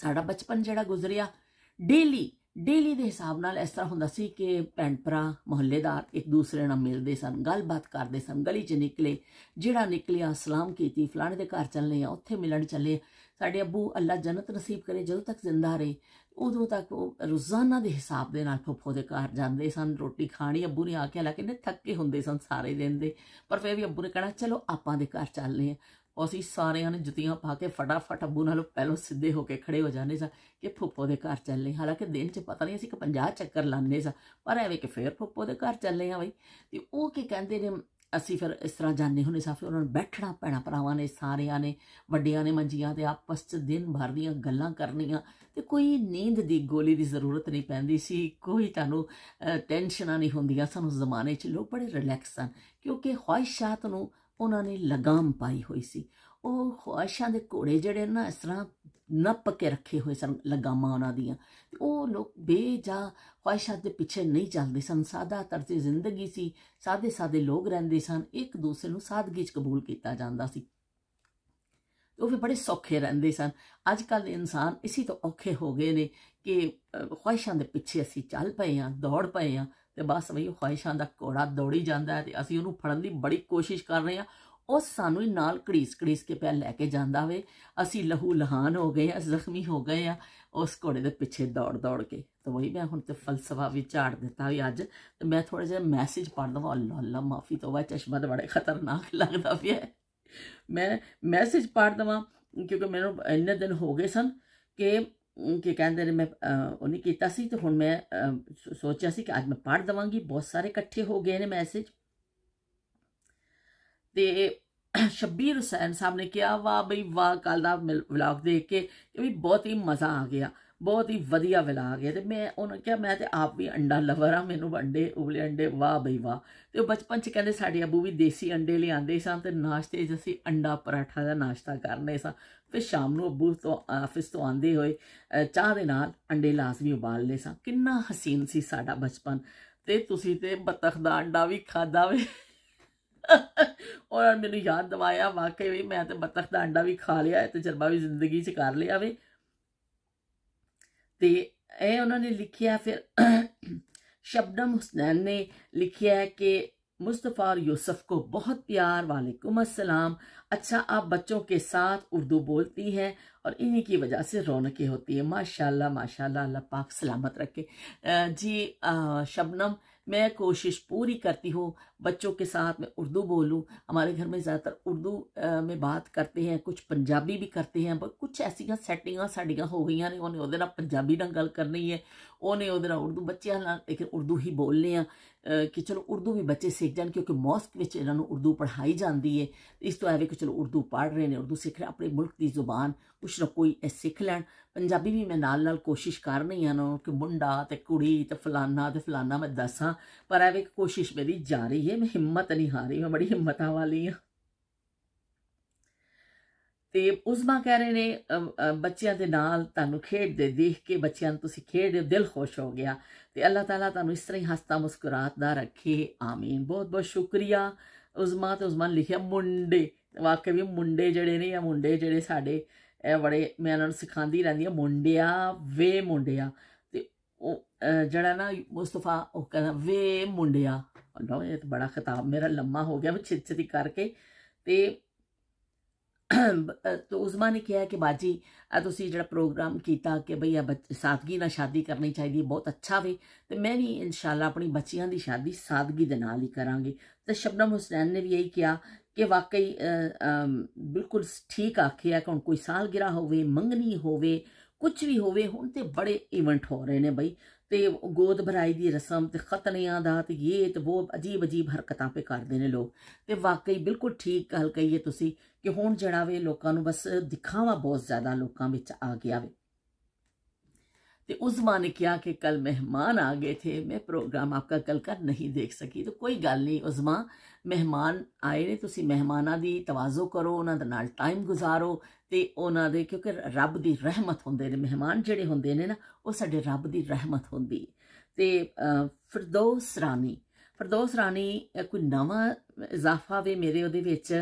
S1: ਸਾਡਾ ਬਚਪਨ ਜਿਹੜਾ ਗੁਜ਼ਰਿਆ ਡੇਲੀ ਡੇਲੀ ਦੇ ਹਿਸਾਬ ਨਾਲ ਇਸ ਤਰ੍ਹਾਂ ਹੁੰਦਾ ਸੀ ਕਿ ਭੈਣ ਭਰਾ ਮੁਹੱਲੇਦਾਰ ਇੱਕ ਦੂਸਰੇ ਨਾਲ ਮਿਲਦੇ ਸਨ ਗੱਲਬਾਤ ਕਰਦੇ ਸਨ ਗਲੀ 'ਚ ਨਿਕਲੇ ਜਿਹੜਾ ਨਿਕਲਿਆ ਸਲਾਮ ਕੀਤੀ ਫਲਾਣੇ ਦੇ ਘਰ ਚੱਲਨੇ ਆ ਉੱਥੇ ਮਿਲਣ ਚੱਲੇ ਸਾਡੇ ਅੱਬੂ ਅੱਲਾ ਜੰਨਤ ਨਸੀਬ ਕਰੇ ਜਦੋਂ ਤੱਕ ਜ਼ਿੰਦਾ ਰਹੇ ਉਦੋਂ ਤੱਕ ਉਹ ਰੋਜ਼ਾਨਾ ਦੇ ਹਿਸਾਬ ਦੇ ਨਾਲ ਫੁੱਫੋ ਦੇ ਘਰ ਜਾਂਦੇ ਸਨ ਰੋਟੀ ਖਾਣੀ ਅੱਬੂ ਨੇ ਆ ਕੇ ਕੇ ਨੇ ਥੱਕੇ ਹੁੰਦੇ ਸਨ ਸਾਰੇ ਦਿਨ ਦੇ ਪਰ ਫਿਰ ਵੀ ਅੱਬੂ ਨੇ ਕਹਣਾ ਚਲੋ ਆਪਾਂ ਦੇ ਘਰ ਚੱਲਨੇ ਆ ਅਸੀਂ ਸਾਰਿਆਂ ਨੇ ਜੁੱਤੀਆਂ ਪਾ ਕੇ ਫਟਾਫਟ ਅੱਬੂ ਨਾਲੋਂ ਪਹਿਲੋਂ ਸਿੱਧੇ ਹੋ ਕੇ ਖੜੇ ਹੋ ਜਾਂਦੇ ਸਾਂ ਕਿ ਫੁੱਫੋ ਦੇ ਘਰ ਚੱਲਨੇ ਹਾਲਾਂਕਿ ਦਿਨ 'ਚ ਪਤਾ ਨਹੀਂ ਅਸੀਂ ਕਿ 50 ਚੱਕਰ ਲਾਉਂਦੇ ਸਾਂ ਪਰ ਐਵੇਂ ਕਿ ਫੇਰ ਫੁੱਫੋ ਦੇ ਘਰ ਚੱਲਨੇ ਆ ਬਈ ਤੇ ਉਹ ਕੀ ਕਹਿੰਦੇ ਨੇ ਅਸੀਂ ਫਿਰ ਇਸ ਤਰ੍ਹਾਂ ਜਾਂਦੇ ਹੁੰਦੇ ਸਾਫੇ ਉਹਨਾਂ ਨੂੰ ਬੈਠਣਾ ਪੈਣਾ ਭਰਾਵਾਂ ਨੇ ਸਾਰਿਆਂ ਨੇ ਵੱਡਿਆਂ ਨੇ ਮੰਜੀਆਂ ਤੇ ਆਪਸ 'ਚ ਦਿਨ ਭਰ ਦੀਆਂ ਗੱਲਾਂ ਕਰਨੀਆਂ ਤੇ ਕੋਈ ਨੀਂਦ ਦੀ ਗੋਲੀ ਦੀ ਜ਼ਰੂਰਤ ਨਹੀਂ ਪੈਂਦੀ ਸੀ ਕੋਈ ਤੁਹਾਨੂੰ ਟੈਨਸ਼ਨਾਂ ਨਹੀਂ ਹੁੰਦੀਆਂ ਸਾਨੂੰ ਜ਼ਮਾਨੇ 'ਚ ਲੋਕ ਬੜੇ ਰਿਲੈਕਸ ਸਨ ਕਿਉਂਕਿ ਖੁਆਇਸ਼ਾਂ ਨੂੰ ਉਹਨਾਂ ਨੇ ਲਗਾਮ ਪਾਈ ਹੋਈ ਸੀ ਉਹ ਖੁਆਇਸ਼ਾਂ ਦੇ ਘੋੜੇ ਜਿਹੜੇ ਨਾ ਇਸ ਤਰ੍ਹਾਂ ਨੱਪ ਕੇ ਰੱਖੇ ਹੋਏ ਸਨ ਲਗਾਮਾਂ ਉਹਨਾਂ ਦੀਆਂ ਉਹ ਲੋਕ ਬੇਜਾ ਖੁਆਇਸ਼ਾਂ ਦੇ ਪਿੱਛੇ ਨਹੀਂ ਚੱਲਦੇ ਸਨ ਸਾਦਾ ਤਰਜ਼ ਜ਼ਿੰਦਗੀ ਸੀ ਸਾਦੇ ਸਾਦੇ ਲੋਕ ਰਹਿੰਦੇ ਸਨ ਇੱਕ ਦੂਸਰੇ ਨੂੰ ਸਾਦਗੀ 'ਚ ਕਬੂਲ ਕੀਤਾ ਜਾਂਦਾ ਸੀ ਉਹ ਵੀ ਬੜੇ ਸੌਖੇ ਰਹਿੰਦੇ ਸਨ ਅੱਜ ਕੱਲ ਇਨਸਾਨ ਇਸੇ ਤੋਂ ਔਖੇ ਹੋ ਗਏ ਨੇ ਕਿ ਖੁਆਇਸ਼ਾਂ ਦੇ ਪਿੱਛੇ ਅਸੀਂ ਚੱਲ ਪਏ ਆ ਦੌੜ ਪਏ ਆ ਤੇ ਬਸ ਵਈ ਖੁਆਇਸ਼ਾਂ ਦਾ ਕੋੜਾ ਦੌੜੀ ਜਾਂਦਾ ਹੈ ਤੇ ਅਸੀਂ ਉਹਨੂੰ ਫੜਨ ਦੀ ਬੜੀ ਕੋਸ਼ਿਸ਼ ਕਰ ਰਹੇ ਆ ਉਹ ਸਾਨੂੰ ਹੀ ਨਾਲ ਕੜੀਸ ਕੜੀਸ ਕੇ ਪਿਆ ਲੈ ਕੇ ਜਾਂਦਾ ਵੇ ਅਸੀਂ ਲਹੂ ਲਹਾਨ ਹੋ ਗਏ ਆ ਜ਼ਖਮੀ ਹੋ ਗਏ ਆ ਉਸ ਘੋੜੇ ਦੇ ਪਿੱਛੇ ਦੌੜ ਦੌੜ ਕੇ ਤਾਂ ਵਹੀ ਮੈਂ ਹੁਣ ਤੇ ਫਲਸਫਾ ਵੀ ਝਾੜ ਦਿੱਤਾ ਵੀ ਅੱਜ ਤੇ ਮੈਂ ਥੋੜਾ ਜਿਹਾ ਮੈਸੇਜ ਪੜ ਲਵਾਂ ਅੱਲਾ ਅੱਲਾ ਮਾਫੀ ਤੋਬਾ ਚਸ਼ਮਾ ਤਾਂ ਬੜੇ ਖਤਰਨਾਕ ਲੱਗਦਾ ਪਿਆ ਮੈਂ ਮੈਸੇਜ ਪੜ ਦਵਾਂ ਕਿਉਂਕਿ ਮੈਨੂੰ ਇੰਨੇ ਦਿਨ ਹੋ ਗਏ ਸਨ ਕਿ ਕਿ ਕਹਿੰਦੇ ਨੇ ਮੈਂ ਉਹ ਨਹੀਂ ਕੀਤਾ ਸੀ ਤੇ ਹੁਣ ਮੈਂ ਸੋਚਿਆ ਸੀ ਕਿ ਅੱਜ ਮੈਂ ਪੜ ਦਵਾਂਗੀ ਬਹੁਤ ਸਾਰੇ ਇਕੱਠੇ ਹੋ ਗਏ ਨੇ ਮੈਸੇਜ ਤੇ ਸ਼ਬੀਰ ਹੁਸੈਨ ਸਾਹਿਬ ਨੇ ਕਿਹਾ ਵਾ ਬਈ ਵਾ ਕੱਲ ਦਾ ਵਲੌਗ ਦੇਖ ਕੇ ਵੀ ਬਹੁਤ ਹੀ ਮਜ਼ਾ ਆ ਗਿਆ ਬਹੁਤ ਹੀ ਵਧੀਆ ਵਲੌਗ ਆ ਗਿਆ ਤੇ ਮੈਂ ਉਹਨਾਂ ਕਿਹਾ ਮੈਂ ਤੇ ਆਪ ਵੀ ਅੰਡਾ ਲਵਰ ਆ ਮੈਨੂੰ ਅੰਡੇ ਉਬਲੇ ਅੰਡੇ ਵਾ ਬਈ ਵਾ ਤੇ ਬਚਪਨ ਚ ਕਹਿੰਦੇ ਸਾਡੇ ਅਬੂ ਵੀ ਦੇਸੀ ਅੰਡੇ ਲਿਆਂਦੇ ਸਨ ਤੇ ਨਾਸ਼ਤੇ 'ਚ ਅਸੀਂ ਅੰਡਾ ਪਰਾਠਾ ਦਾ ਨਾਸ਼ਤਾ ਕਰਨੇ ਸਾਂ ਫਿਰ ਸ਼ਾਮ ਨੂੰ ਅਬੂ ਤੋਂ ਆਫਿਸ ਤੋਂ ਆਂਦੇ ਹੋਏ ਚਾਹ ਦੇ ਨਾਲ ਅੰਡੇ ਲਾਜ਼ਮੀ ਉਬਾਲਨੇ ਸਾਂ ਕਿੰਨਾ ਹਸੀਨ ਸੀ ਸਾਡਾ ਬਚਪਨ ਤੇ ਤੁਸੀਂ ਤੇ ਬਤਖ ਦਾ ਅੰਡਾ ਵੀ ਖਾਦਾ ਵੇ और मैंने याद दवाया वाकई तो भी मैं ਤੇ ਬਤਖ ਦਾ ਅੰਡਾ ਵੀ ਖਾ ਲਿਆ ਤੇ ਤਜਰਬਾ ਵੀ ਜ਼ਿੰਦਗੀ 'ਚ ਕਰ ਲਿਆ ਵੇ ਤੇ ਇਹ ਉਹਨਾਂ ਨੇ ਲਿਖਿਆ शबनम हुसनैन ने लिखा है कि मुस्तफ़ा और यूसुफ को बहुत प्यार वालेकुम अस्सलाम अच्छा आप बच्चों के साथ उर्दू बोलती हैं और इन्हीं की वजह से रौनकें होती हैं माशाल्लाह माशाल्लाह अल्लाह पाक सलामत रखे जी शबनम मैं कोशिश पूरी करती हूँ बच्चों के साथ मैं उर्दू बोलूँ हमारे घर में ज़्यादातर उर्दू में बात करते हैं कुछ पंजाबी भी करते हैं पर कुछ ऐसा सैटिंग साढ़िया हो गई ने उन्हें वो पंजाबी ना गल करनी है ਉਹਨੇ ਉਹਦੇ ਨਾਲ ਉਰਦੂ ਬੱਚਿਆਂ ਨਾਲ ਲੇਕਿਨ ਉਰਦੂ ਹੀ ਬੋਲਨੇ ਆ ਕਿ ਚਲੋ ਉਰਦੂ ਵੀ ਬੱਚੇ ਸਿੱਖ ਜਾਣ ਕਿਉਂਕਿ ਮੌਸਕ ਵਿੱਚ ਇਹਨਾਂ ਨੂੰ ਉਰਦੂ ਪੜ੍ਹਾਈ ਜਾਂਦੀ ਹੈ ਇਸ ਤੋਂ ਐਵੇਂ ਕਿ ਚਲੋ ਉਰਦੂ ਪੜ੍ਹ ਰਹੇ ਨੇ ਉਰਦੂ ਸਿੱਖ ਰਹੇ ਆਪਣੇ ਮੁਲਕ ਦੀ ਜ਼ੁਬਾਨ ਕੁਛ ਨਾ ਕੋਈ ਐ ਸਿੱਖ ਲੈਣ ਪੰਜਾਬੀ ਵੀ ਮੈਂ ਨਾਲ ਨਾਲ ਕੋਸ਼ਿਸ਼ ਕਰ ਰਹੀ ਹਾਂ ਨਾ ਕਿ ਮੁੰਡਾ ਤੇ ਕੁੜੀ ਤੇ ਫਲਾਨਾ ਤੇ ਫਲਾਨਾ ਮੈਂ ਦੱਸਾਂ ਪਰ ਐਵੇਂ ਕੋਸ਼ਿਸ਼ ਮੇਰੀ ਜਾਰੀ ਹੈ ਮੈਂ ਹਿੰਮਤ ਨਹੀਂ ਹਾਰੀ ਮੈਂ ਬੜੀ ਹਿੰਮਤਾਂ ਵਾਲੀ ਹਾਂ ਤੇ ਉਸਮਾ ਕਹਿ ਰਹੇ ਨੇ ਬੱਚਿਆਂ ਦੇ ਨਾਲ ਤੁਹਾਨੂੰ ਖੇਡਦੇ ਦੇਖ ਕੇ ਬੱਚਿਆਂ ਨੂੰ ਤੁਸੀਂ ਖੇਡਦੇ ਦਿਲ ਖੁਸ਼ ਹੋ ਗਿਆ ਤੇ ਅੱਲਾਹ ਤਾਲਾ ਤੁਹਾਨੂੰ ਇਸ ਤਰ੍ਹਾਂ ਹੀ ਹਸਤਾ ਮੁਸਕਰਾਤ ਦਾ ਰੱਖੇ ਆਮੀਨ ਬਹੁਤ ਬਹੁਤ ਸ਼ੁਕਰੀਆ ਉਸਮਾ ਤੇ ਉਸਮਾਨ ਲਿਖਿਆ ਮੁੰਡੇ ਵਾਕਈ ਵੀ ਮੁੰਡੇ ਜਿਹੜੇ ਨੇ ਆ ਮੁੰਡੇ ਜਿਹੜੇ ਸਾਡੇ ਇਹ ਬੜੇ ਮੈਂ ਉਹਨਾਂ ਨੂੰ ਸਿਖਾਉਂਦੀ ਰਹਿੰਦੀ ਆ ਮੁੰਡਿਆ ਵੇ ਮੁੰਡਿਆ ਤੇ ਉਹ ਜਿਹੜਾ ਨਾ ਮੁਸਤਫਾ ਉਹ ਕਹਿੰਦਾ ਵੇ ਮੁੰਡਿਆ ਅੱਲਾਹ ਇਹ ਤਾਂ ਬੜਾ ਖਤਾਬ ਮੇਰਾ ਲੰਮਾ ਹੋ ਗਿਆ ਮੈਂ ਛਿੱਛਤੀ ਕਰਕੇ ਤੇ ਤੋ उज़मा ਨੇ ਕਿਹਾ ਕਿ ਬਾਜੀ ਆ ਤੁਸੀਂ ਜਿਹੜਾ ਪ੍ਰੋਗਰਾਮ ਕੀਤਾ ਕਿ ਭਈਆ ਬੱਚੇ ਸਾਦਗੀ ਨਾਲ ਸ਼ਾਦੀ ਕਰਨੀ ਚਾਹੀਦੀ ਹੈ ਬਹੁਤ ਅੱਛਾ ਵੇ ਤੇ ਮੈਂ ਵੀ ਇਨਸ਼ਾਅੱਲਾ ਆਪਣੀ ਬੱਚੀਆਂ ਦੀ ਸ਼ਾਦੀ ਸਾਦਗੀ ਦੇ ਨਾਲ ਹੀ ਕਰਾਂਗੇ ਤੇ ਸ਼ਬਨਮ ਹੁਸੈਨ ਨੇ ਵੀ ਇਹੀ ਕਿਹਾ ਕਿ ਵਾਕਈ ਬਿਲਕੁਲ ਠੀਕ ਆਖਿਆ ਕਿ ਹੁਣ ਕੋਈ ਸਾਲਗਿਰਾ ਹੋਵੇ ਮੰਗਣੀ ਹੋਵੇ ਕੁਝ ਵੀ ਹੋਵੇ ਹੁਣ ਤੇ ਬੜੇ ਇਵੈਂਟ ਹੋ ਰਹੇ ਨੇ ਭਾਈ ਤੇ ਗੋਦ ਭਰਾਈ ਦੀ ਰਸਮ ਤੇ ਖਤਨਿਆਂ ਦਾ ਤੇ ਇਹ ਤੇ ਉਹ ਅਜੀਬ ਅਜੀਬ ਹਰਕਤਾਂ ਪੇ ਕਰਦੇ ਨੇ ਲੋਕ ਤੇ ਵਾਕਈ ਬਿਲਕੁਲ ਠੀਕ ਗੱਲ ਕਹੀਏ ਤੁਸੀਂ ਕਿ ਹੁਣ ਜਿਹੜਾ ਵੇ ਲੋਕਾਂ ਨੂੰ ਬਸ ਦਿਖਾਵਾ ਬਹੁਤ ਜ਼ਿਆਦਾ ਲੋਕਾਂ ਵਿੱਚ ਆ ਗਿਆ ਵੇ ਉਸ ਮਾਂ ਨੇ ਕਿਹਾ ਕਿ ਕੱਲ ਮਹਿਮਾਨ ਆ ਗਏ ਥੇ ਮੈਂ ਪ੍ਰੋਗਰਾਮ ਆਪਕਾ ਕੱਲ ਕਰ ਨਹੀਂ ਦੇਖ ਸਕੀ ਤਾਂ ਕੋਈ ਗੱਲ ਨਹੀਂ ਮਾਂ ਮਹਿਮਾਨ ਆਏ ਨੇ ਤੁਸੀਂ ਮਹਿਮਾਨਾਂ ਦੀ ਤਵਾਜ਼ੋ ਕਰੋ ਉਹਨਾਂ ਦੇ ਨਾਲ ਟਾਈਮ ਗੁਜ਼ਾਰੋ ਤੇ ਉਹਨਾਂ ਦੇ ਕਿਉਂਕਿ ਰੱਬ ਦੀ ਰਹਿਮਤ ਹੁੰਦੇ ਨੇ ਮਹਿਮਾਨ ਜਿਹੜੇ ਹੁੰਦੇ ਨੇ ਨਾ ਉਹ ਸਾਡੇ ਰੱਬ ਦੀ ਰਹਿਮਤ ਹੁੰਦੀ ਤੇ ਫਰਦੋਸ ਰਾਣੀ ਫਰਦੋਸ ਰਾਣੀ ਕੋਈ ਨਵਾਂ ਇਜ਼ਾਫਾ ਵੇ ਮੇਰੇ ਉਹਦੇ ਵਿੱਚ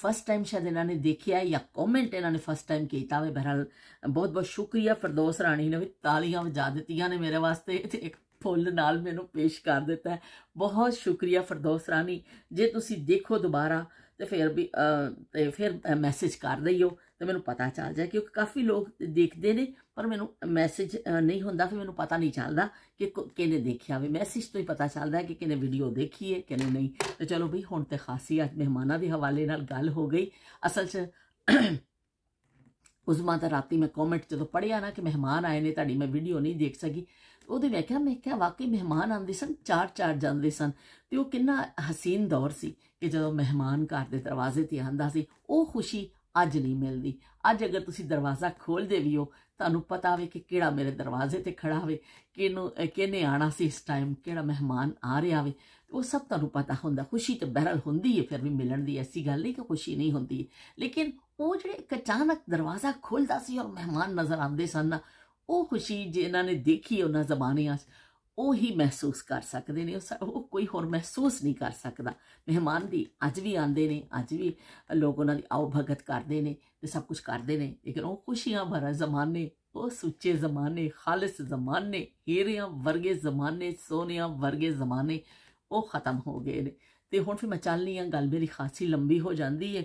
S1: ਫਸਟ ਟਾਈਮ ਸ਼ਾਇਦ ਇਹਨਾਂ ਨੇ ਦੇਖਿਆ ਜਾਂ ਕਮੈਂਟ ਇਹਨਾਂ ਨੇ ਫਸਟ ਟਾਈਮ ਕੀਤਾ ਹੋਵੇ ਬਹਰਾਲ ਬਹੁਤ ਬਹੁਤ ਸ਼ੁਕਰੀਆ ਫਰਦੋਸ ਰਾਣੀ ਨੇ ਵੀ ਤਾਲੀਆਂ ਵਜਾ ਦਿੱਤੀਆਂ ਨੇ ਮੇਰੇ ਵਾਸਤੇ ਤੇ ਇੱਕ ਫੁੱਲ ਨਾਲ ਮੈਨੂੰ ਪੇਸ਼ ਕਰ ਦਿੱਤਾ ਬਹੁਤ ਸ਼ੁਕਰੀਆ ਫਰਦੋਸ ਰਾਣੀ ਜੇ ਤੁਸੀਂ ਦੇਖੋ ਦੁਬਾਰਾ ਤੇ ਫਿਰ ਵੀ ਤੇ ਫਿਰ ਮੈਸੇਜ ਕਰ ਦਈਓ ਤੇ ਮੈਨੂੰ ਪਤਾ ਚੱਲ ਜਾਏ ਕਿਉਂਕਿ ਕਾਫੀ ਲੋਕ ਦੇਖਦੇ ਨੇ ਪਰ ਮੈਨੂੰ ਮੈਸੇਜ ਨਹੀਂ ਹੁੰਦਾ ਫਿਰ ਮੈਨੂੰ ਪਤਾ ਨਹੀਂ ਚੱਲਦਾ ਕਿ ਕਿਹਨੇ ਦੇਖਿਆ ਵੀ ਮੈਸੇਜ ਤੋਂ ਹੀ ਪਤਾ ਚੱਲਦਾ ਕਿ ਕਿਹਨੇ ਵੀਡੀਓ ਦੇਖੀ ਹੈ ਕਿਹਨੇ ਨਹੀਂ ਤੇ ਚਲੋ ਵੀ ਹੁਣ ਤੇ ਖਾਸੀ ਅੱਜ ਮਹਿਮਾਨਾਂ ਦੇ ਹਵਾਲੇ ਨਾਲ ਗੱਲ ਹੋ ਗਈ ਅਸਲ 'ਚ ਉਸ ਮਾਤਾ ਰਾਤੀ ਮੈਂ ਕਮੈਂਟ ਜਦੋਂ ਪੜਿਆ ਨਾ ਕਿ ਮਹਿਮਾਨ ਆਏ ਨੇ ਤੁਹਾਡੀ ਮੈਂ ਵੀਡੀਓ ਨਹੀਂ ਦੇਖ ਸਕੀ ਉਹਦੇ ਮੈਂ ਕਿਹਾ ਮੈਂ ਕਿਹਾ ਵਾਕਈ ਮਹਿਮਾਨ ਆਉਂਦੇ ਸਨ ਚਾਰ ਚਾਰ ਜਾਂਦੇ ਸਨ ਤੇ ਉਹ ਕਿੰਨਾ ਹਸੀਨ ਦੌਰ ਸੀ ਕਿ ਜਦੋਂ ਮਹਿਮਾਨ ਘਰ ਦੇ ਦਰਵਾਜ਼ੇ ਤੇ ਆਂਦਾ ਸੀ ਉਹ ਖੁਸ਼ੀ ਅੱਜ ਨਹੀਂ ਮਿਲਦੀ ਅੱਜ ਅਗਰ ਤੁਸੀਂ ਦਰਵਾਜ਼ਾ ਖੋਲਦੇ ਵੀ ਹੋ ਤੁਹਾਨੂੰ ਪਤਾ ਹੋਵੇ ਕਿ ਕਿਹੜਾ ਮੇਰੇ ਦਰਵਾਜ਼ੇ ਤੇ ਖੜਾ ਹੋਵੇ ਕਿਨੂੰ ਕਿਨੇ ਆਣਾ ਸੀ ਇਸ ਟਾਈਮ ਕਿਹੜਾ ਮਹਿਮਾਨ ਆ ਰਿਹਾ ਹੋਵੇ ਉਹ ਸਭ ਤੁਹਾਨੂੰ ਪਤਾ ਹੁੰਦਾ ਖੁਸ਼ੀ ਤਾਂ ਬਹਿਰਲ ਹੁੰਦੀ ਹੈ ਫਿਰ ਵੀ ਮਿਲਣ ਦੀ ਐਸੀ ਗੱਲ ਨਹੀਂ ਕਿ ਖੁਸ਼ੀ ਨਹੀਂ ਹੁੰਦੀ ਲੇਕਿਨ ਉਹ ਜਿਹੜੇ ਅਚਾਨਕ ਦਰਵਾਜ਼ਾ ਖੁੱਲਦਾ ਸੀ ਔਰ ਮਹਿਮਾਨ ਨਜ਼ਰ ਆਉਂਦੇ ਸਨ ਉਹ ਖੁਸ਼ੀ ਜੇ ਇਹਨਾਂ ਨੇ ਦੇਖੀ ਉਹਨਾਂ ਜ਼ਮਾਨਿਆਂ 'ਚ ਉਹ ਹੀ ਮਹਿਸੂਸ ਕਰ ਸਕਦੇ ਨੇ ਉਹ ਕੋਈ ਹੋਰ ਮਹਿਸੂਸ ਨਹੀਂ ਕਰ ਸਕਦਾ ਮਹਿਮਾਨ ਦੀ ਅੱਜ ਵੀ ਆਂਦੇ ਨੇ ਅੱਜ ਵੀ ਲੋਕ ਉਹਨਾਂ ਦੀ ਆਓ ਭਗਤ ਕਰਦੇ ਨੇ ਤੇ ਸਭ ਕੁਝ ਕਰਦੇ ਨੇ ਲੇਕਿਨ ਉਹ ਖੁਸ਼ੀਆਂ ਭਰਾ ਜ਼ਮਾਨੇ ਉਹ ਸੁੱਚੇ ਜ਼ਮਾਨੇ ਖਾਲਸ ਜ਼ਮਾਨੇ ਹੀਰਿਆਂ ਵਰਗੇ ਜ਼ਮਾਨੇ ਸੋਨਿਆਂ ਵਰਗੇ ਜ਼ਮਾਨੇ ਉਹ ਖਤਮ ਹੋ ਗਏ ਨੇ ਤੇ ਹੁਣ ਫਿਰ ਮੈਂ ਚੱਲਨੀ ਆ ਗੱਲ ਮੇਰੀ ਖਾਸੀ ਲੰਬੀ ਹੋ ਜਾਂਦੀ ਹੈ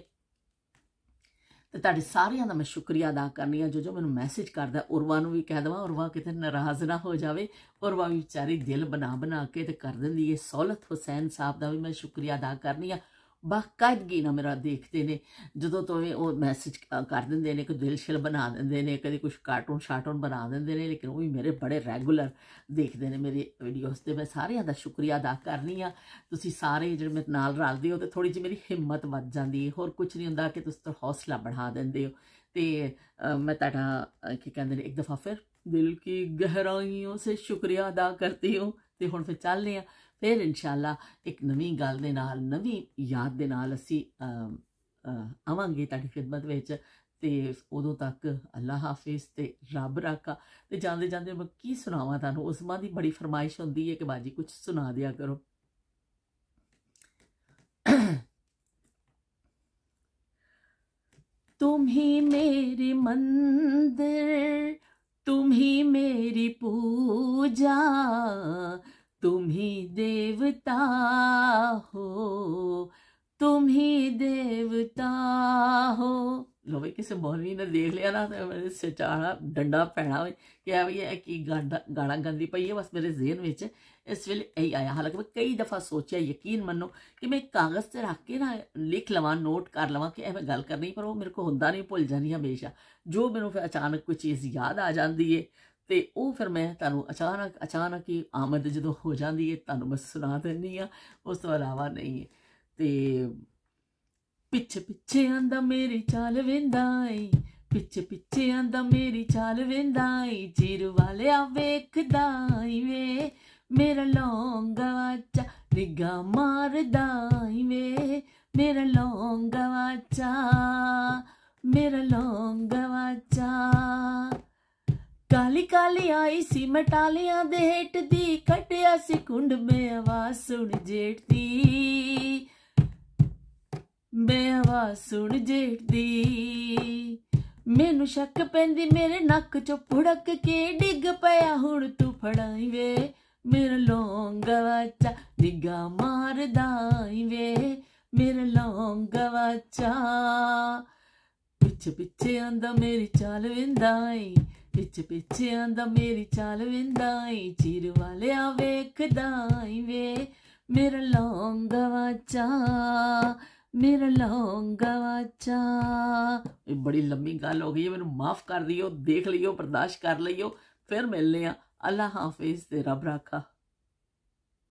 S1: ਤੇ ਤੁਹਾਡੇ ਸਾਰਿਆਂ ਦਾ ਮੈਂ ਸ਼ੁਕਰੀਆ ਅਦਾ ਕਰਨੀ ਆ ਜੋ ਜੋ ਮੈਨੂੰ ਮੈਸੇਜ ਕਰਦਾ ਉਰਵਾ ਨੂੰ ਵੀ ਕਹਿ ਦਵਾਂ ਉਰਵਾ ਕਿਤੇ ਨਾਰਾਜ਼ ਨਾ ਹੋ ਜਾਵੇ ਉਰਵਾ ਵੀ ਵਿਚਾਰੀ ਦਿਲ ਬਣਾ ਬਣਾ ਕੇ ਤੇ ਕਰ ਦਿੰਦੀ ਏ ਸੌਲਤ ਹੁਸੈਨ ਸਾਹਿਬ ਦਾ ਵੀ ਮੈਂ ਸ਼ੁਕਰੀਆ ਅਦਾ ਕਰਨੀ ਆ ਬਾਕਾਇਦਗੀ ਨਾਲ ਮੇਰਾ ਦੇਖਦੇ ਨੇ ਜਦੋਂ ਤੋਂ ਉਹ ਮੈਸੇਜ ਕਰ ਦਿੰਦੇ ਨੇ ਕਿ ਦਿਲਸ਼ਿਲ ਬਣਾ ਦਿੰਦੇ ਨੇ ਕਦੇ ਕੁਝ ਕਾਰਟੂਨ ਸ਼ਾਰਟੂਨ ਬਣਾ ਦਿੰਦੇ ਨੇ ਲੇਕਿਨ ਉਹ ਵੀ ਮੇਰੇ ਬੜੇ ਰੈਗੂਲਰ ਦੇਖਦੇ ਨੇ ਮੇਰੇ ਵੀਡੀਓਸ ਤੇ ਮੈਂ ਸਾਰਿਆਂ ਦਾ ਸ਼ੁਕਰੀਆ ਅਦਾ ਕਰਨੀ ਆ ਤੁਸੀਂ ਸਾਰੇ ਜਿਹੜੇ ਮੇਰੇ ਨਾਲ ਰਲਦੇ ਹੋ ਤੇ ਥੋੜੀ ਜਿਹੀ ਮੇਰੀ ਹਿੰਮਤ ਵੱਧ ਜਾਂਦੀ ਹੈ ਹੋਰ ਕੁਝ ਨਹੀਂ ਹੁੰਦਾ ਕਿ ਤੁਸੀਂ ਤਾਂ ਹੌਸਲਾ ਬਣਾ ਦਿੰਦੇ ਹੋ ਤੇ ਮੈਂ ਤੁਹਾਡਾ ਕੀ ਕਹਿੰਦੇ ਨੇ ਇੱਕ ਦਫਾ ਫਿਰ ਦਿਲ ਕੀ ਗਹਿਰਾਈਆਂ ਸੇ ਸ਼ੁਕਰੀਆ ਅਦਾ ਕਰਦੀ ਹੂੰ ਤੇ ਹੁਣ ਫਿਰ ਚੱਲਦੇ ਆ ਫਿਰ ਇਨਸ਼ਾਅੱਲਾ ਇੱਕ ਨਵੀਂ ਗੱਲ ਦੇ ਨਾਲ ਨਵੀਂ ਯਾਦ ਦੇ ਨਾਲ ਅਸੀਂ ਆਵਾਂਗੇ ਤੁਹਾਡੀ ਖਿਦਮਤ ਵਿੱਚ ਤੇ ਉਦੋਂ ਤੱਕ ਅੱਲਾ ਹਾਫਿਜ਼ ਤੇ ਰੱਬ ਰਾਖਾ ਤੇ ਜਾਂਦੇ ਜਾਂਦੇ ਮੈਂ ਕੀ ਸੁਣਾਵਾਂ ਤੁਹਾਨੂੰ ਉਸਮਾਨ ਦੀ ਬੜੀ ਫਰਮਾਇਸ਼ ਹੁੰਦੀ ਹੈ ਕਿ ਬਾਜੀ ਕੁਝ ਸੁਣਾ ਦਿਆ ਕਰੋ
S2: ਤੁਮ ਹੀ ਮੇਰੇ ਮੰਦਰ ਤੁਮ ਹੀ ਮੇਰੀ ਪੂਜਾ तुम ही देवता हो तुम ही देवता हो
S1: ਲੋ ਵੀ ਕਿਸੇ ਮੌਲਵੀ ਨੇ ਦੇਖ ਲਿਆ ਨਾ ਤੇ ਮੇਰੇ ਸਿਚਾਰਾ ਡੰਡਾ ਪੈਣਾ ਵੇ ਕਿ ਆ ਵੀ ਇਹ ਕੀ ਗਾਣਾ ਗੰਦੀ ਪਈ ਹੈ ਬਸ ਮੇਰੇ ਜ਼ਿਹਨ ਵਿੱਚ ਇਸ ਵੇਲੇ ਇਹ ਆਇਆ ਹਾਲਾਂਕਿ ਮੈਂ ਕਈ ਦਫਾ ਸੋਚਿਆ ਯਕੀਨ ਮੰਨੋ ਕਿ ਮੈਂ ਕਾਗਜ਼ ਤੇ ਰੱਖ ਕੇ ਨਾ ਲਿਖ ਲਵਾਂ ਨੋਟ ਕਰ ਲਵਾਂ ਕਿ ਇਹ ਮੈਂ ਗੱਲ ਕਰਨੀ ਪਰ ਉਹ ਮੇਰੇ ਕੋ ਹੁੰਦਾ ਨਹੀਂ ਭੁੱਲ ਜਾਂਦੀ ਹਮੇਸ਼ਾ ਜੋ ਮੈਨੂੰ ਫਿਰ ਅਚਾਨਕ ਕੋਈ ਚੀਜ਼ ਯਾਦ ਆ ਜਾਂਦੀ ਏ ਤੇ ਉਹ ਫਿਰ ਮੈਂ ਤੁਹਾਨੂੰ ਅਚਾਨਕ ਅਚਾਨਕ ਹੀ ਆਮਦ ਜਦੋਂ ਹੋ ਜਾਂਦੀ ਹੈ ਤੁਹਾਨੂੰ
S2: ਬਸ ਸੁਣਾ ਦਿੰਨੀ ਆ ਉਸ ਤੋਂ ਇਲਾਵਾ ਨਹੀਂ ਹੈ ਤੇ ਪਿੱਛੇ ਪਿੱਛੇ ਆਂਦਾ ਮੇਰੀ ਚਾਲ ਵੇਂਦਾ ਏ ਪਿੱਛੇ ਪਿੱਛੇ ਆਂਦਾ ਮੇਰੀ ਚਾਲ ਵੇਂਦਾ ਏ ਜੀਰ ਵਾਲਿਆ ਵੇਖਦਾ ਏ ਵੇ ਮੇਰਾ ਲੌਂਗਾ ਵਾਚਾ ਨਿਗਾ ਮਾਰਦਾ ਏ ਵੇ ਮੇਰਾ ਲੌਂਗਾ ਵਾਚਾ ਮੇਰਾ ਲੌਂਗਾ ਵਾਚਾ ਕਾਲੀ ਕਾਲੀ ਆਈ ਸੀ ਮਟਾਲਿਆਂ ਦੇ ਹੇਟ ਦੀ ਕੱਟਿਆ ਸੀ ਕੁੰਡ ਮੈਂ ਆਵਾਜ਼ ਸੁਣ ਜੇਟਦੀ ਮੇ ਆਵਾਜ਼ ਸੁਣ ਜੇਟਦੀ ਮੈਨੂੰ ਸ਼ੱਕ ਪੈਂਦੀ ਮੇਰੇ ਨੱਕ ਚੋਂ ਫੁੜਕ ਕੇ ਡਿੱਗ ਪਿਆ ਹੁਣ ਤੂੰ ਫੜਾਈ ਵੇ ਮੇਰਾ ਵਾਚਾ ਨਿਗਾ ਮਾਰਦਾਈ ਵੇ ਮੇਰਾ ਵਾਚਾ ਪਿੱਛੇ ਪਿੱਛੇ ਆਂਦਾ ਮੇਰੀ ਚਾਲ ਵਿੰਦਾਈ ਪਿੱਛ ਪਿੱਛੇ ਆਂਦਾ ਮੇਰੀ ਚਾਲ ਵਿੰਦਾ ਈ ਚੀਰ ਵਾਲਿਆ ਵੇਖਦਾ ਈ ਵੇ ਮੇਰਾ ਲੌਂਗ ਵਾਚਾ ਮੇਰਾ ਲੌਂਗ ਵਾਚਾ
S1: ਇਹ ਬੜੀ ਲੰਮੀ ਗੱਲ ਹੋ ਗਈ ਹੈ ਮੈਨੂੰ ਮਾਫ ਕਰ ਦਿਓ ਦੇਖ ਲਿਓ ਬਰਦਾਸ਼ਤ ਕਰ ਲਿਓ ਫਿਰ ਮਿਲਨੇ ਆ ਅੱਲਾ ਹਾਫਿਜ਼ ਤੇ ਰੱਬ ਰਾਖਾ